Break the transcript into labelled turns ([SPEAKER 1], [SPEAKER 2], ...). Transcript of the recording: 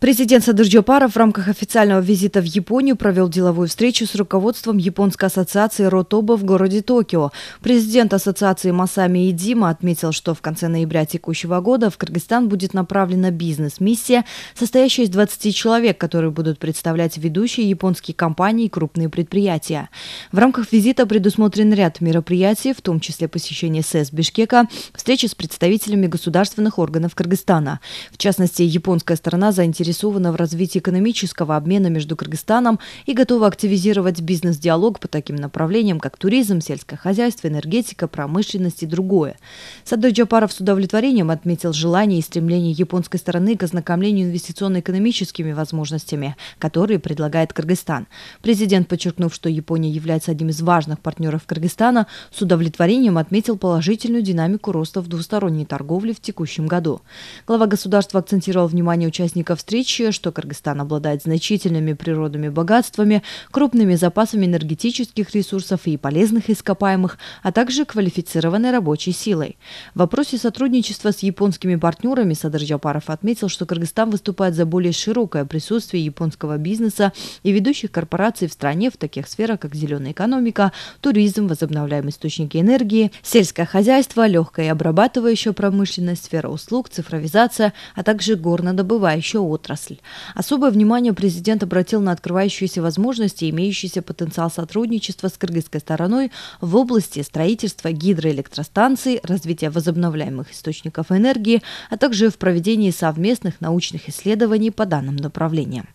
[SPEAKER 1] Президент Садыр Джопаров в рамках официального визита в Японию провел деловую встречу с руководством Японской ассоциации Ротоба в городе Токио. Президент ассоциации Масами Идима отметил, что в конце ноября текущего года в Кыргызстан будет направлена бизнес-миссия, состоящая из 20 человек, которые будут представлять ведущие японские компании и крупные предприятия. В рамках визита предусмотрен ряд мероприятий, в том числе посещение СЭС Бишкека, встречи с представителями государственных органов Кыргызстана. В частности, японская сторона заинтересована заинтересована в развитии экономического обмена между Кыргызстаном и готова активизировать бизнес-диалог по таким направлениям, как туризм, сельское хозяйство, энергетика, промышленность и другое. Садой Джапаров с удовлетворением отметил желание и стремление японской стороны к ознакомлению инвестиционно-экономическими возможностями, которые предлагает Кыргызстан. Президент, подчеркнув, что Япония является одним из важных партнеров Кыргызстана, с удовлетворением отметил положительную динамику роста в двусторонней торговле в текущем году. Глава государства акцентировал внимание участников встречи отличие, что Кыргызстан обладает значительными природными богатствами, крупными запасами энергетических ресурсов и полезных ископаемых, а также квалифицированной рабочей силой. В вопросе сотрудничества с японскими партнерами Садар Джапаров отметил, что Кыргызстан выступает за более широкое присутствие японского бизнеса и ведущих корпораций в стране в таких сферах, как зеленая экономика, туризм, возобновляемые источники энергии, сельское хозяйство, легкая и обрабатывающая промышленность, сфера услуг, цифровизация, а также горнодобывающая отрасль отрасль. Особое внимание президент обратил на открывающиеся возможности и имеющийся потенциал сотрудничества с кыргызской стороной в области строительства гидроэлектростанций, развития возобновляемых источников энергии, а также в проведении совместных научных исследований по данным направлениям.